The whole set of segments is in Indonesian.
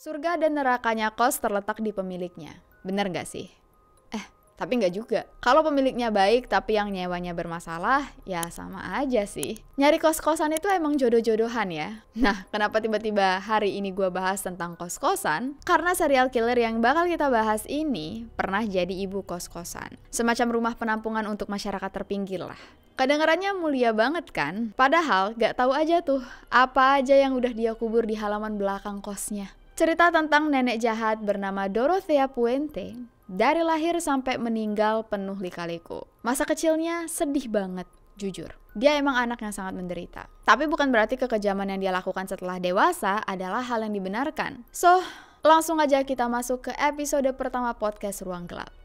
Surga dan nerakanya kos terletak di pemiliknya. Bener gak sih? Eh, tapi nggak juga. Kalau pemiliknya baik tapi yang nyewanya bermasalah, ya sama aja sih. Nyari kos-kosan itu emang jodoh-jodohan ya. Nah, kenapa tiba-tiba hari ini gue bahas tentang kos-kosan? Karena serial killer yang bakal kita bahas ini pernah jadi ibu kos-kosan. Semacam rumah penampungan untuk masyarakat terpinggir lah. Kedengarannya mulia banget kan? Padahal gak tahu aja tuh apa aja yang udah dia kubur di halaman belakang kosnya. Cerita tentang nenek jahat bernama Dorothea Puente dari lahir sampai meninggal penuh lika-liku. Masa kecilnya sedih banget, jujur. Dia emang anak yang sangat menderita. Tapi bukan berarti kekejaman yang dia lakukan setelah dewasa adalah hal yang dibenarkan. So, langsung aja kita masuk ke episode pertama podcast Ruang Gelap.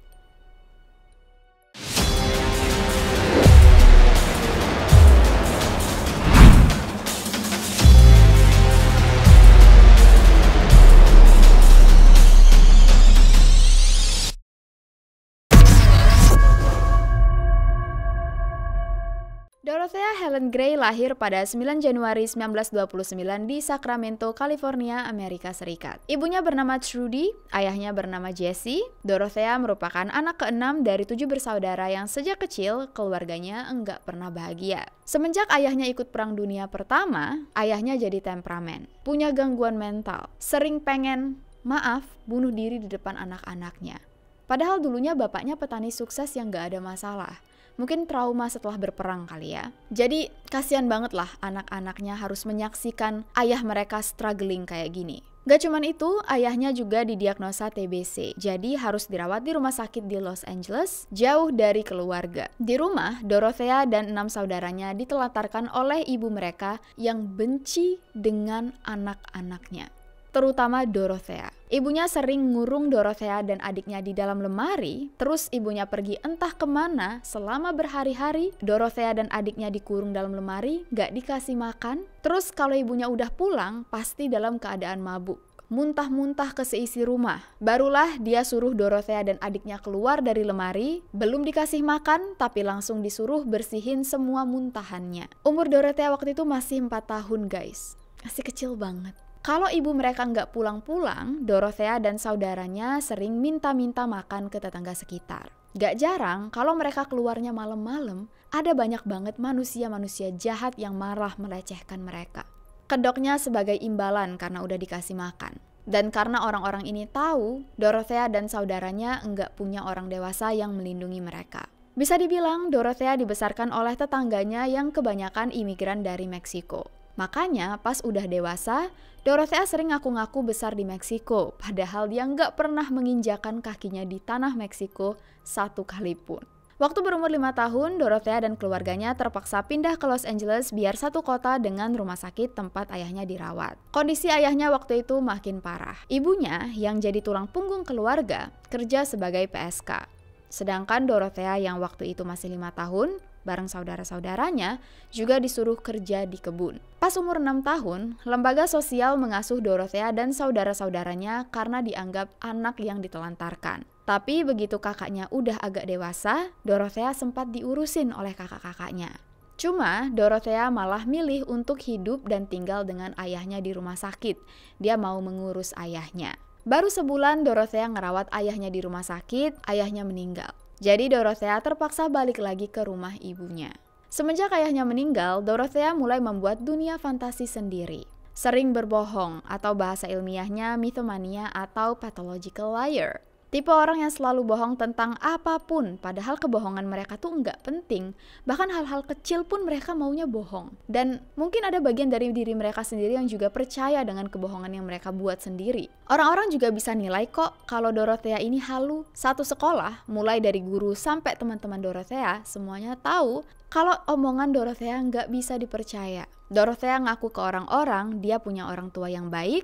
Dorothea Helen Gray lahir pada 9 Januari 1929 di Sacramento, California, Amerika Serikat. Ibunya bernama Trudy, ayahnya bernama Jesse. Dorothea merupakan anak keenam dari tujuh bersaudara yang sejak kecil keluarganya enggak pernah bahagia. Semenjak ayahnya ikut Perang Dunia Pertama, ayahnya jadi temperamen, punya gangguan mental, sering pengen maaf bunuh diri di depan anak-anaknya. Padahal dulunya bapaknya petani sukses yang gak ada masalah mungkin trauma setelah berperang kali ya. Jadi kasihan banget lah anak-anaknya harus menyaksikan ayah mereka struggling kayak gini. Gak cuman itu, ayahnya juga didiagnosa TBC, jadi harus dirawat di rumah sakit di Los Angeles, jauh dari keluarga. Di rumah, Dorothea dan enam saudaranya ditelantarkan oleh ibu mereka yang benci dengan anak-anaknya terutama Dorothea. Ibunya sering ngurung Dorothea dan adiknya di dalam lemari, terus ibunya pergi entah kemana selama berhari-hari, Dorothea dan adiknya dikurung dalam lemari, gak dikasih makan, terus kalau ibunya udah pulang, pasti dalam keadaan mabuk muntah-muntah ke seisi rumah. Barulah dia suruh Dorothea dan adiknya keluar dari lemari, belum dikasih makan, tapi langsung disuruh bersihin semua muntahannya. Umur Dorothea waktu itu masih 4 tahun guys, masih kecil banget. Kalau ibu mereka nggak pulang-pulang, Dorothea dan saudaranya sering minta-minta makan ke tetangga sekitar. Gak jarang, kalau mereka keluarnya malam-malam, ada banyak banget manusia-manusia jahat yang marah melecehkan mereka. Kedoknya sebagai imbalan karena udah dikasih makan. Dan karena orang-orang ini tahu, Dorothea dan saudaranya nggak punya orang dewasa yang melindungi mereka. Bisa dibilang, Dorothea dibesarkan oleh tetangganya yang kebanyakan imigran dari Meksiko. Makanya pas udah dewasa, Dorothea sering ngaku-ngaku besar di Meksiko, padahal dia nggak pernah menginjakan kakinya di tanah Meksiko satu kali pun. Waktu berumur 5 tahun, Dorothea dan keluarganya terpaksa pindah ke Los Angeles biar satu kota dengan rumah sakit tempat ayahnya dirawat. Kondisi ayahnya waktu itu makin parah. Ibunya, yang jadi tulang punggung keluarga, kerja sebagai PSK. Sedangkan Dorothea yang waktu itu masih lima tahun, bareng saudara-saudaranya, juga disuruh kerja di kebun. Pas umur 6 tahun, lembaga sosial mengasuh Dorothea dan saudara-saudaranya karena dianggap anak yang ditelantarkan. Tapi begitu kakaknya udah agak dewasa, Dorothea sempat diurusin oleh kakak-kakaknya. Cuma Dorothea malah milih untuk hidup dan tinggal dengan ayahnya di rumah sakit. Dia mau mengurus ayahnya. Baru sebulan Dorothea ngerawat ayahnya di rumah sakit, ayahnya meninggal. Jadi Dorothea terpaksa balik lagi ke rumah ibunya. Semenjak ayahnya meninggal, Dorothea mulai membuat dunia fantasi sendiri. Sering berbohong atau bahasa ilmiahnya mitomania atau pathological liar. Tipe orang yang selalu bohong tentang apapun, padahal kebohongan mereka tuh nggak penting. Bahkan hal-hal kecil pun mereka maunya bohong. Dan mungkin ada bagian dari diri mereka sendiri yang juga percaya dengan kebohongan yang mereka buat sendiri. Orang-orang juga bisa nilai kok kalau Dorothea ini halu. Satu sekolah, mulai dari guru sampai teman-teman Dorothea, semuanya tahu kalau omongan Dorothea nggak bisa dipercaya. Dorothea ngaku ke orang-orang dia punya orang tua yang baik,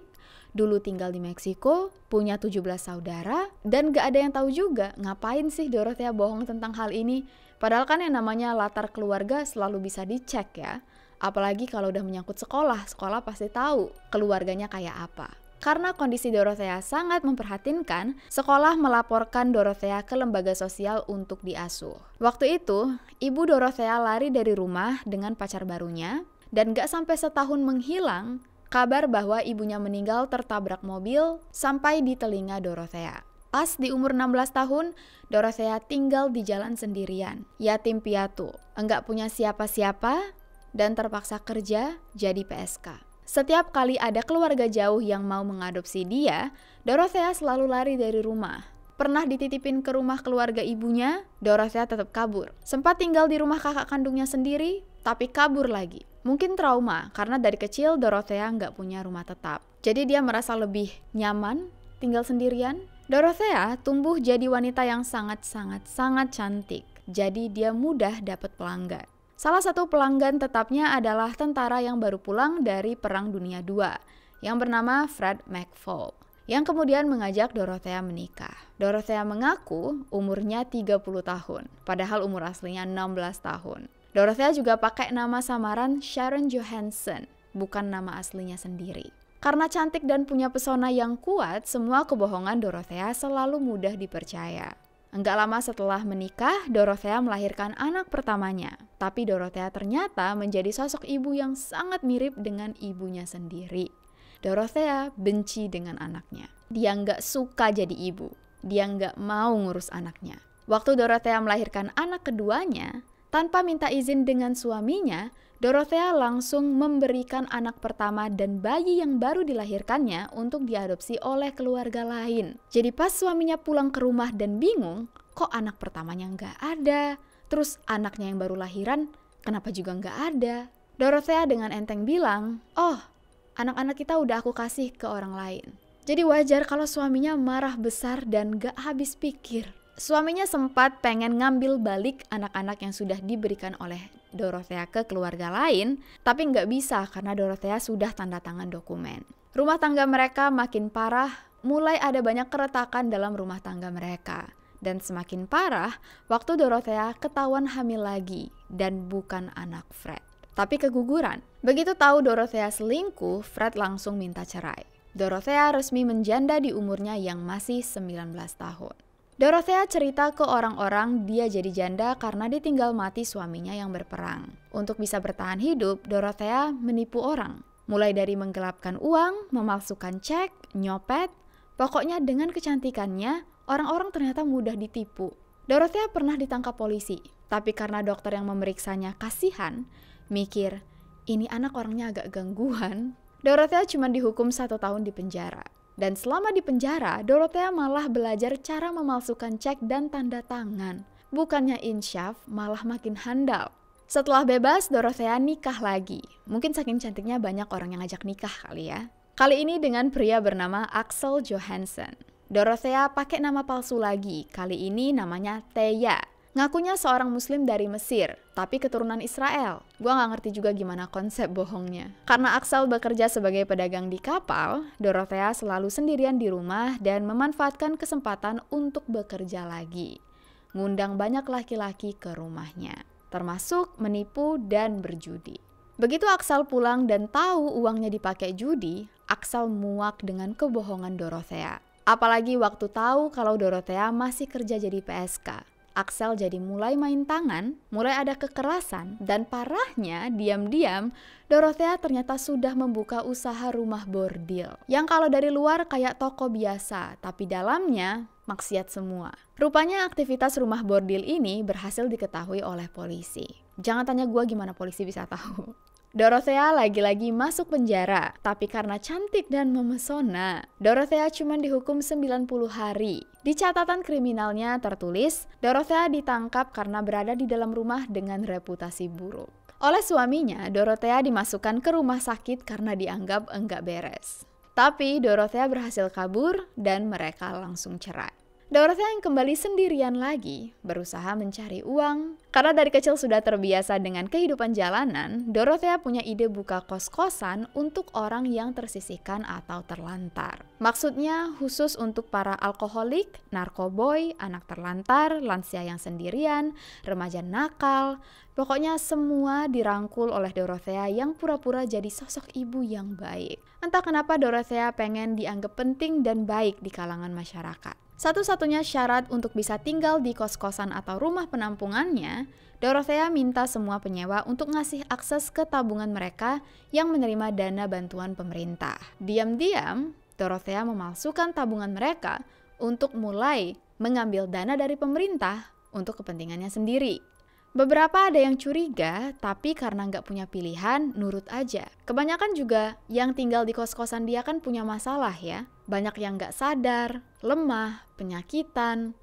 dulu tinggal di Meksiko, punya 17 saudara, dan gak ada yang tahu juga ngapain sih Dorothea bohong tentang hal ini. Padahal kan yang namanya latar keluarga selalu bisa dicek ya. Apalagi kalau udah menyangkut sekolah, sekolah pasti tahu keluarganya kayak apa. Karena kondisi Dorothea sangat memperhatinkan, sekolah melaporkan Dorothea ke lembaga sosial untuk diasuh. Waktu itu, ibu Dorothea lari dari rumah dengan pacar barunya, dan gak sampai setahun menghilang, Kabar bahwa ibunya meninggal tertabrak mobil sampai di telinga Dorothea. Pas di umur 16 tahun, Dorothea tinggal di jalan sendirian, yatim piatu, enggak punya siapa-siapa, dan terpaksa kerja jadi PSK. Setiap kali ada keluarga jauh yang mau mengadopsi dia, Dorothea selalu lari dari rumah. Pernah dititipin ke rumah keluarga ibunya, Dorothea tetap kabur. Sempat tinggal di rumah kakak kandungnya sendiri, tapi kabur lagi. Mungkin trauma, karena dari kecil Dorothea nggak punya rumah tetap. Jadi dia merasa lebih nyaman tinggal sendirian. Dorothea tumbuh jadi wanita yang sangat-sangat-sangat cantik. Jadi dia mudah dapat pelanggan. Salah satu pelanggan tetapnya adalah tentara yang baru pulang dari Perang Dunia II, yang bernama Fred McFall, yang kemudian mengajak Dorothea menikah. Dorothea mengaku umurnya 30 tahun, padahal umur aslinya 16 tahun. Dorothea juga pakai nama samaran Sharon Johansson, bukan nama aslinya sendiri. Karena cantik dan punya pesona yang kuat, semua kebohongan Dorothea selalu mudah dipercaya. Enggak lama setelah menikah, Dorothea melahirkan anak pertamanya. Tapi Dorothea ternyata menjadi sosok ibu yang sangat mirip dengan ibunya sendiri. Dorothea benci dengan anaknya. Dia nggak suka jadi ibu. Dia nggak mau ngurus anaknya. Waktu Dorothea melahirkan anak keduanya, tanpa minta izin dengan suaminya, Dorothea langsung memberikan anak pertama dan bayi yang baru dilahirkannya untuk diadopsi oleh keluarga lain. Jadi pas suaminya pulang ke rumah dan bingung, kok anak pertamanya nggak ada? Terus anaknya yang baru lahiran, kenapa juga nggak ada? Dorothea dengan enteng bilang, oh anak-anak kita udah aku kasih ke orang lain. Jadi wajar kalau suaminya marah besar dan gak habis pikir. Suaminya sempat pengen ngambil balik anak-anak yang sudah diberikan oleh Dorothea ke keluarga lain, tapi nggak bisa karena Dorothea sudah tanda tangan dokumen. Rumah tangga mereka makin parah, mulai ada banyak keretakan dalam rumah tangga mereka. Dan semakin parah, waktu Dorothea ketahuan hamil lagi dan bukan anak Fred. Tapi keguguran. Begitu tahu Dorothea selingkuh, Fred langsung minta cerai. Dorothea resmi menjanda di umurnya yang masih 19 tahun. Dorothea cerita ke orang-orang dia jadi janda karena ditinggal mati suaminya yang berperang. Untuk bisa bertahan hidup, Dorothea menipu orang. Mulai dari menggelapkan uang, memalsukan cek, nyopet, pokoknya dengan kecantikannya, orang-orang ternyata mudah ditipu. Dorothea pernah ditangkap polisi, tapi karena dokter yang memeriksanya kasihan, mikir, ini anak orangnya agak gangguan, Dorothea cuma dihukum satu tahun di penjara. Dan selama di penjara, Dorothea malah belajar cara memalsukan cek dan tanda tangan. Bukannya insyaf, malah makin handal. Setelah bebas, Dorothea nikah lagi. Mungkin saking cantiknya banyak orang yang ajak nikah kali ya. Kali ini dengan pria bernama Axel Johansson. Dorothea pakai nama palsu lagi, kali ini namanya Thea. Ngakunya seorang muslim dari Mesir, tapi keturunan Israel. Gua gak ngerti juga gimana konsep bohongnya. Karena Axel bekerja sebagai pedagang di kapal, Dorothea selalu sendirian di rumah dan memanfaatkan kesempatan untuk bekerja lagi. Ngundang banyak laki-laki ke rumahnya, termasuk menipu dan berjudi. Begitu Axel pulang dan tahu uangnya dipakai judi, Axel muak dengan kebohongan Dorothea. Apalagi waktu tahu kalau Dorothea masih kerja jadi PSK. Axel jadi mulai main tangan, mulai ada kekerasan, dan parahnya diam-diam Dorothea ternyata sudah membuka usaha rumah bordil. Yang kalau dari luar kayak toko biasa, tapi dalamnya maksiat semua. Rupanya aktivitas rumah bordil ini berhasil diketahui oleh polisi. Jangan tanya gue gimana polisi bisa tahu. Dorothea lagi-lagi masuk penjara, tapi karena cantik dan memesona, Dorothea cuma dihukum 90 hari. Di catatan kriminalnya tertulis, Dorothea ditangkap karena berada di dalam rumah dengan reputasi buruk. Oleh suaminya, Dorothea dimasukkan ke rumah sakit karena dianggap enggak beres. Tapi Dorothea berhasil kabur dan mereka langsung cerai. Dorothy yang kembali sendirian lagi, berusaha mencari uang. Karena dari kecil sudah terbiasa dengan kehidupan jalanan, Dorothea punya ide buka kos-kosan untuk orang yang tersisihkan atau terlantar. Maksudnya khusus untuk para alkoholik, narkoboy, anak terlantar, lansia yang sendirian, remaja nakal, Pokoknya semua dirangkul oleh Dorothea yang pura-pura jadi sosok ibu yang baik. Entah kenapa Dorothea pengen dianggap penting dan baik di kalangan masyarakat. Satu-satunya syarat untuk bisa tinggal di kos-kosan atau rumah penampungannya, Dorothea minta semua penyewa untuk ngasih akses ke tabungan mereka yang menerima dana bantuan pemerintah. Diam-diam, Dorothea memalsukan tabungan mereka untuk mulai mengambil dana dari pemerintah untuk kepentingannya sendiri. Beberapa ada yang curiga, tapi karena nggak punya pilihan, nurut aja. Kebanyakan juga yang tinggal di kos-kosan dia kan punya masalah ya. Banyak yang nggak sadar, lemah, penyakitan,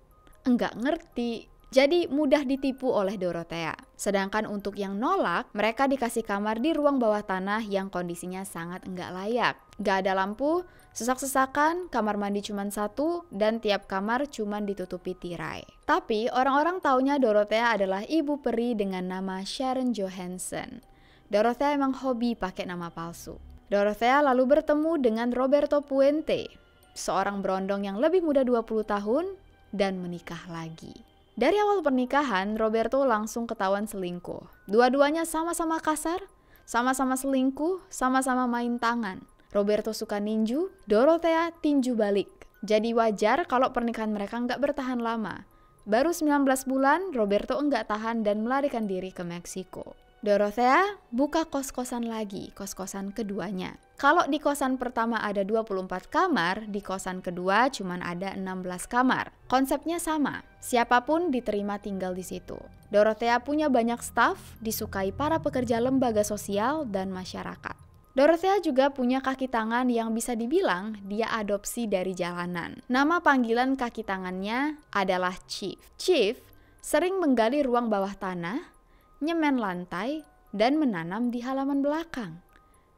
nggak ngerti, jadi mudah ditipu oleh Dorothea. Sedangkan untuk yang nolak, mereka dikasih kamar di ruang bawah tanah yang kondisinya sangat enggak layak. Gak ada lampu, sesak-sesakan, kamar mandi cuma satu, dan tiap kamar cuma ditutupi tirai. Tapi orang-orang taunya Dorothea adalah ibu peri dengan nama Sharon Johansson. Dorothea emang hobi pakai nama palsu. Dorothea lalu bertemu dengan Roberto Puente, seorang berondong yang lebih muda 20 tahun dan menikah lagi. Dari awal pernikahan, Roberto langsung ketahuan selingkuh. Dua-duanya sama-sama kasar, sama-sama selingkuh, sama-sama main tangan. Roberto suka ninju, Dorothea tinju balik. Jadi wajar kalau pernikahan mereka nggak bertahan lama. Baru 19 bulan, Roberto enggak tahan dan melarikan diri ke Meksiko. Dorothea buka kos-kosan lagi, kos-kosan keduanya. Kalau di kosan pertama ada 24 kamar, di kosan kedua cuma ada 16 kamar. Konsepnya sama, siapapun diterima tinggal di situ. Dorothea punya banyak staff, disukai para pekerja lembaga sosial dan masyarakat. Dorothea juga punya kaki tangan yang bisa dibilang dia adopsi dari jalanan. Nama panggilan kaki tangannya adalah Chief. Chief sering menggali ruang bawah tanah nyemen lantai, dan menanam di halaman belakang.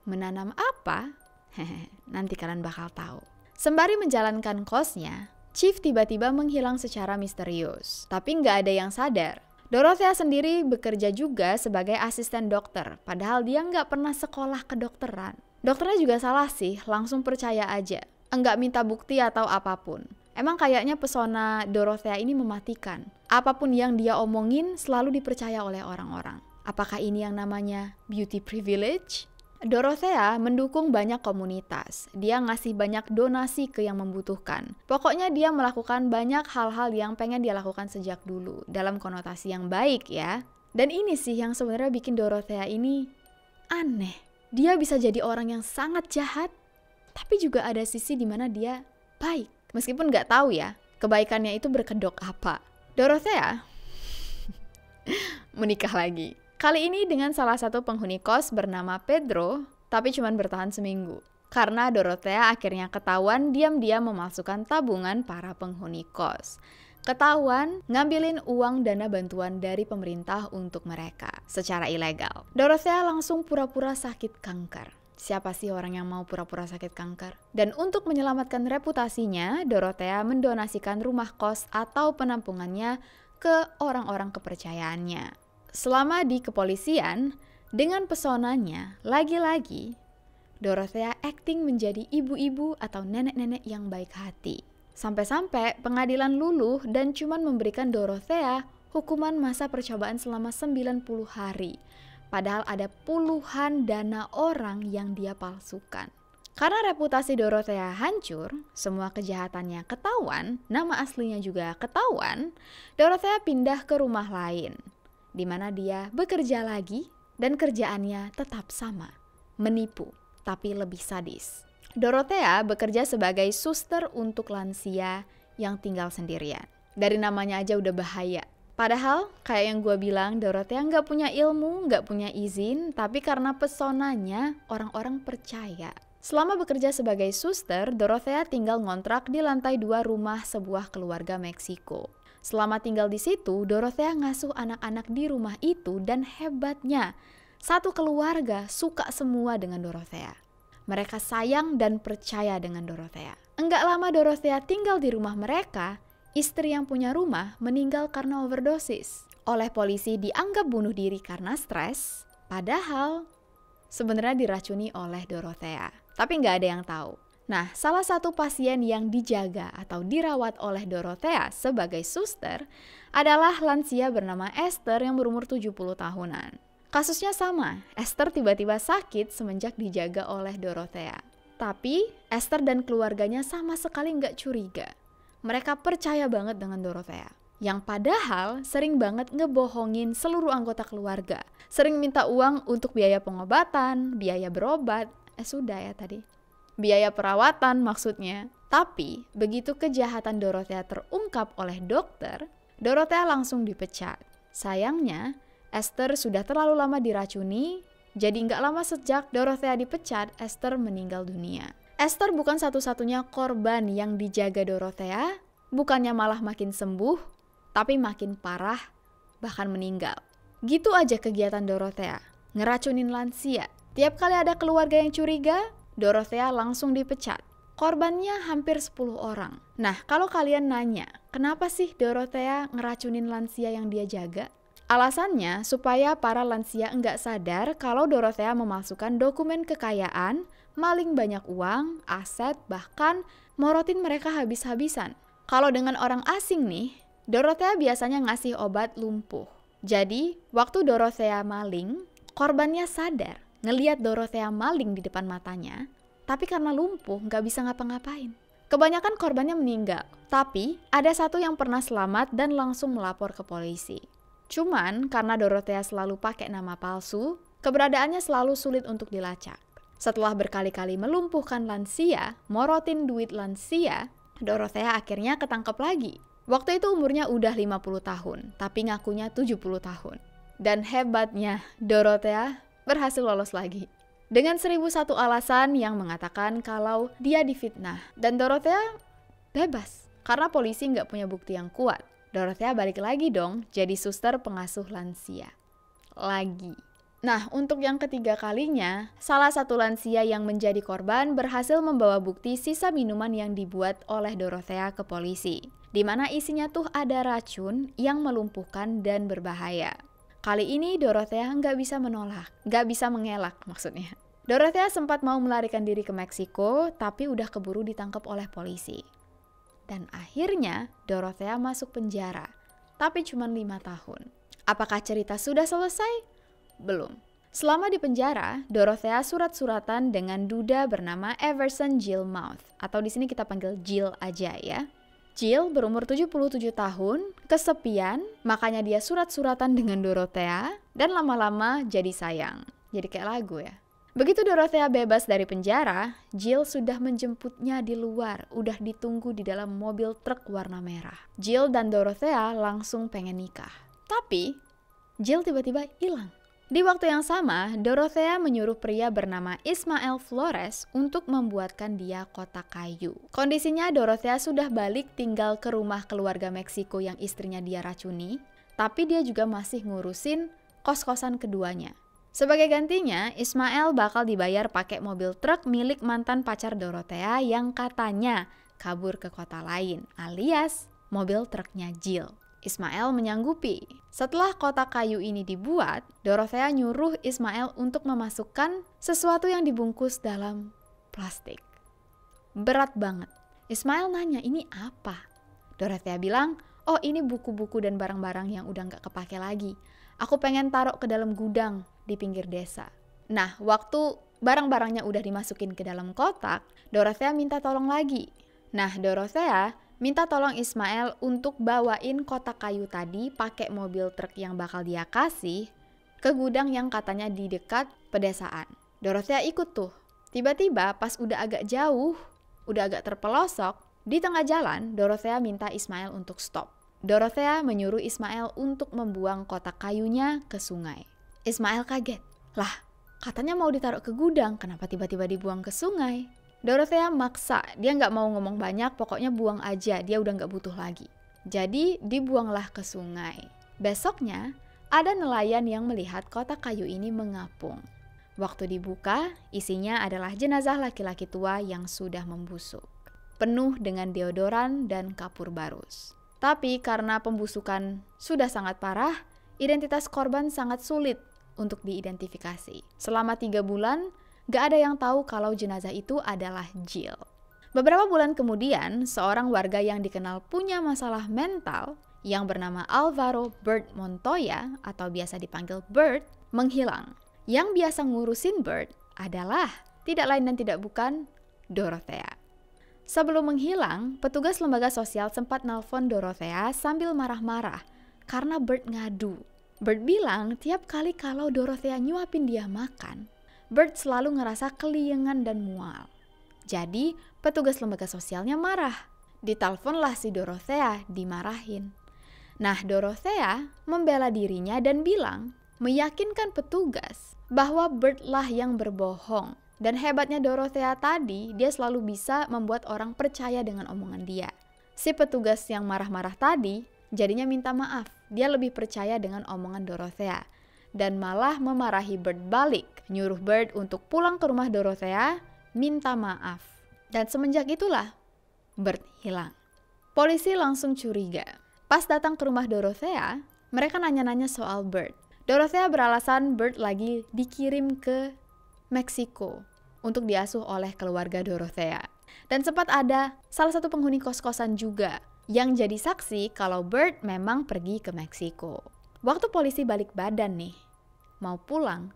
Menanam apa? Hehehe, nanti kalian bakal tahu. Sembari menjalankan kosnya, Chief tiba-tiba menghilang secara misterius. Tapi nggak ada yang sadar. Dorothea sendiri bekerja juga sebagai asisten dokter, padahal dia nggak pernah sekolah kedokteran. Dokternya juga salah sih, langsung percaya aja. Enggak minta bukti atau apapun. Emang kayaknya pesona Dorothea ini mematikan. Apapun yang dia omongin selalu dipercaya oleh orang-orang. Apakah ini yang namanya beauty privilege? Dorothea mendukung banyak komunitas. Dia ngasih banyak donasi ke yang membutuhkan. Pokoknya dia melakukan banyak hal-hal yang pengen dia lakukan sejak dulu dalam konotasi yang baik ya. Dan ini sih yang sebenarnya bikin Dorothea ini aneh. Dia bisa jadi orang yang sangat jahat, tapi juga ada sisi dimana dia baik. Meskipun nggak tahu ya, kebaikannya itu berkedok apa. Dorothea menikah lagi. Kali ini dengan salah satu penghuni kos bernama Pedro, tapi cuma bertahan seminggu. Karena Dorothea akhirnya ketahuan diam-diam memasukkan tabungan para penghuni kos ketahuan ngambilin uang dana bantuan dari pemerintah untuk mereka secara ilegal. Dorothea langsung pura-pura sakit kanker. Siapa sih orang yang mau pura-pura sakit kanker? Dan untuk menyelamatkan reputasinya, Dorothea mendonasikan rumah kos atau penampungannya ke orang-orang kepercayaannya. Selama di kepolisian, dengan pesonanya, lagi-lagi Dorothea acting menjadi ibu-ibu atau nenek-nenek yang baik hati. Sampai-sampai pengadilan luluh dan cuman memberikan Dorothea hukuman masa percobaan selama 90 hari Padahal ada puluhan dana orang yang dia palsukan. Karena reputasi Dorothea hancur, semua kejahatannya ketahuan, nama aslinya juga ketahuan, Dorothea pindah ke rumah lain, di mana dia bekerja lagi dan kerjaannya tetap sama, menipu, tapi lebih sadis. Dorothea bekerja sebagai suster untuk lansia yang tinggal sendirian. Dari namanya aja udah bahaya, Padahal kayak yang gue bilang Dorothea nggak punya ilmu, nggak punya izin, tapi karena pesonanya orang-orang percaya. Selama bekerja sebagai suster, Dorothea tinggal ngontrak di lantai dua rumah sebuah keluarga Meksiko. Selama tinggal di situ, Dorothea ngasuh anak-anak di rumah itu dan hebatnya, satu keluarga suka semua dengan Dorothea. Mereka sayang dan percaya dengan Dorothea. Enggak lama Dorothea tinggal di rumah mereka, Istri yang punya rumah meninggal karena overdosis. Oleh polisi dianggap bunuh diri karena stres, padahal sebenarnya diracuni oleh Dorothea. Tapi nggak ada yang tahu. Nah, salah satu pasien yang dijaga atau dirawat oleh Dorothea sebagai suster adalah lansia bernama Esther yang berumur 70 tahunan. Kasusnya sama, Esther tiba-tiba sakit semenjak dijaga oleh Dorothea. Tapi, Esther dan keluarganya sama sekali nggak curiga. Mereka percaya banget dengan Dorothea yang padahal sering banget ngebohongin seluruh anggota keluarga. Sering minta uang untuk biaya pengobatan, biaya berobat, eh sudah ya tadi. Biaya perawatan maksudnya. Tapi, begitu kejahatan Dorothea terungkap oleh dokter, Dorothea langsung dipecat. Sayangnya, Esther sudah terlalu lama diracuni, jadi nggak lama sejak Dorothea dipecat, Esther meninggal dunia. Esther bukan satu-satunya korban yang dijaga Dorothea, bukannya malah makin sembuh, tapi makin parah, bahkan meninggal. Gitu aja kegiatan Dorothea, ngeracunin lansia. Tiap kali ada keluarga yang curiga, Dorothea langsung dipecat. Korbannya hampir 10 orang. Nah, kalau kalian nanya, kenapa sih Dorothea ngeracunin lansia yang dia jaga? Alasannya supaya para lansia enggak sadar kalau Dorothea memasukkan dokumen kekayaan maling banyak uang, aset, bahkan morotin mereka habis-habisan. Kalau dengan orang asing nih, Dorothea biasanya ngasih obat lumpuh. Jadi, waktu Dorothea maling, korbannya sadar ngeliat Dorothea maling di depan matanya, tapi karena lumpuh nggak bisa ngapa-ngapain. Kebanyakan korbannya meninggal, tapi ada satu yang pernah selamat dan langsung melapor ke polisi. Cuman karena Dorothea selalu pakai nama palsu, keberadaannya selalu sulit untuk dilacak. Setelah berkali-kali melumpuhkan lansia, morotin duit lansia, Dorothea akhirnya ketangkep lagi. Waktu itu umurnya udah 50 tahun, tapi ngakunya 70 tahun. Dan hebatnya, Dorothea berhasil lolos lagi. Dengan 1001 alasan yang mengatakan kalau dia difitnah. Dan Dorothea bebas, karena polisi nggak punya bukti yang kuat. Dorothea balik lagi dong jadi suster pengasuh lansia. Lagi. Nah, untuk yang ketiga kalinya, salah satu lansia yang menjadi korban berhasil membawa bukti sisa minuman yang dibuat oleh Dorothea ke polisi, di mana isinya tuh ada racun yang melumpuhkan dan berbahaya. Kali ini Dorothea nggak bisa menolak, nggak bisa mengelak maksudnya. Dorothea sempat mau melarikan diri ke Meksiko, tapi udah keburu ditangkap oleh polisi. Dan akhirnya Dorothea masuk penjara, tapi cuma lima tahun. Apakah cerita sudah selesai? belum. Selama di penjara, Dorothea surat-suratan dengan duda bernama Everson Jill Mouth, atau di sini kita panggil Jill aja ya. Jill berumur 77 tahun, kesepian, makanya dia surat-suratan dengan Dorothea, dan lama-lama jadi sayang. Jadi kayak lagu ya. Begitu Dorothea bebas dari penjara, Jill sudah menjemputnya di luar, udah ditunggu di dalam mobil truk warna merah. Jill dan Dorothea langsung pengen nikah. Tapi, Jill tiba-tiba hilang. Di waktu yang sama, Dorothea menyuruh pria bernama Ismael Flores untuk membuatkan dia kotak kayu. Kondisinya Dorothea sudah balik tinggal ke rumah keluarga Meksiko yang istrinya dia racuni, tapi dia juga masih ngurusin kos-kosan keduanya. Sebagai gantinya, Ismael bakal dibayar pakai mobil truk milik mantan pacar Dorothea yang katanya kabur ke kota lain alias mobil truknya Jill. Ismail menyanggupi. Setelah kotak kayu ini dibuat, Dorothea nyuruh Ismail untuk memasukkan sesuatu yang dibungkus dalam plastik. Berat banget. Ismail nanya, ini apa? Dorothea bilang, oh ini buku-buku dan barang-barang yang udah nggak kepake lagi. Aku pengen taruh ke dalam gudang di pinggir desa. Nah, waktu barang-barangnya udah dimasukin ke dalam kotak, Dorothea minta tolong lagi. Nah, Dorothea minta tolong Ismail untuk bawain kotak kayu tadi pakai mobil truk yang bakal dia kasih ke gudang yang katanya di dekat pedesaan. Dorothea ikut tuh. Tiba-tiba pas udah agak jauh, udah agak terpelosok, di tengah jalan Dorothea minta Ismail untuk stop. Dorothea menyuruh Ismail untuk membuang kotak kayunya ke sungai. Ismail kaget. Lah, katanya mau ditaruh ke gudang, kenapa tiba-tiba dibuang ke sungai? Dorothea maksa, dia nggak mau ngomong banyak, pokoknya buang aja, dia udah nggak butuh lagi. Jadi dibuanglah ke sungai. Besoknya, ada nelayan yang melihat kotak kayu ini mengapung. Waktu dibuka, isinya adalah jenazah laki-laki tua yang sudah membusuk. Penuh dengan deodoran dan kapur barus. Tapi karena pembusukan sudah sangat parah, identitas korban sangat sulit untuk diidentifikasi. Selama tiga bulan, Gak ada yang tahu kalau jenazah itu adalah Jill. Beberapa bulan kemudian, seorang warga yang dikenal punya masalah mental yang bernama Alvaro Bird Montoya atau biasa dipanggil Bird menghilang. Yang biasa ngurusin Bird adalah tidak lain dan tidak bukan Dorothea. Sebelum menghilang, petugas lembaga sosial sempat nelpon Dorothea sambil marah-marah karena Bird ngadu. Bird bilang tiap kali kalau Dorothea nyuapin dia makan, Bert selalu ngerasa keliengan dan mual. Jadi, petugas lembaga sosialnya marah. Ditelponlah si Dorothea dimarahin. Nah, Dorothea membela dirinya dan bilang, meyakinkan petugas bahwa Bert lah yang berbohong. Dan hebatnya Dorothea tadi, dia selalu bisa membuat orang percaya dengan omongan dia. Si petugas yang marah-marah tadi jadinya minta maaf. Dia lebih percaya dengan omongan Dorothea dan malah memarahi Bird balik, nyuruh Bird untuk pulang ke rumah Dorothea, minta maaf. Dan semenjak itulah, Bird hilang. Polisi langsung curiga. Pas datang ke rumah Dorothea, mereka nanya-nanya soal Bird. Dorothea beralasan Bird lagi dikirim ke Meksiko untuk diasuh oleh keluarga Dorothea. Dan sempat ada salah satu penghuni kos-kosan juga yang jadi saksi kalau Bird memang pergi ke Meksiko. Waktu polisi balik badan nih, mau pulang,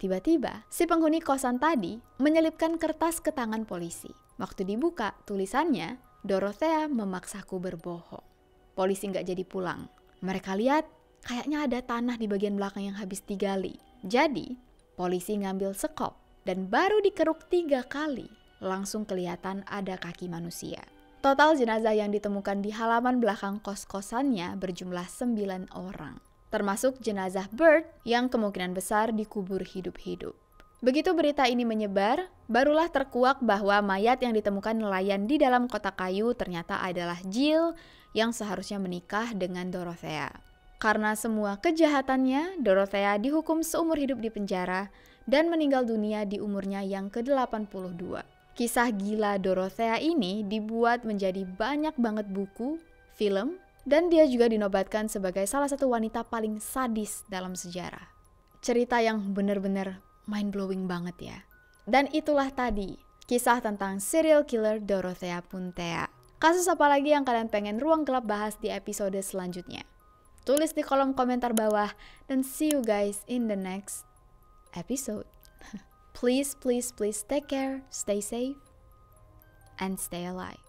tiba-tiba si penghuni kosan tadi menyelipkan kertas ke tangan polisi. Waktu dibuka, tulisannya, Dorothea memaksaku berbohong. Polisi nggak jadi pulang. Mereka lihat, kayaknya ada tanah di bagian belakang yang habis digali. Jadi, polisi ngambil sekop dan baru dikeruk tiga kali, langsung kelihatan ada kaki manusia. Total jenazah yang ditemukan di halaman belakang kos-kosannya berjumlah sembilan orang termasuk jenazah Bird yang kemungkinan besar dikubur hidup-hidup. Begitu berita ini menyebar, barulah terkuak bahwa mayat yang ditemukan nelayan di dalam kotak kayu ternyata adalah Jill yang seharusnya menikah dengan Dorothea. Karena semua kejahatannya, Dorothea dihukum seumur hidup di penjara dan meninggal dunia di umurnya yang ke-82. Kisah gila Dorothea ini dibuat menjadi banyak banget buku, film, dan dia juga dinobatkan sebagai salah satu wanita paling sadis dalam sejarah. Cerita yang benar-benar mind-blowing banget ya. Dan itulah tadi, kisah tentang serial killer Dorothea Puntea. Kasus apa lagi yang kalian pengen Ruang Gelap bahas di episode selanjutnya? Tulis di kolom komentar bawah, dan see you guys in the next episode. please, please, please take care, stay safe, and stay alive.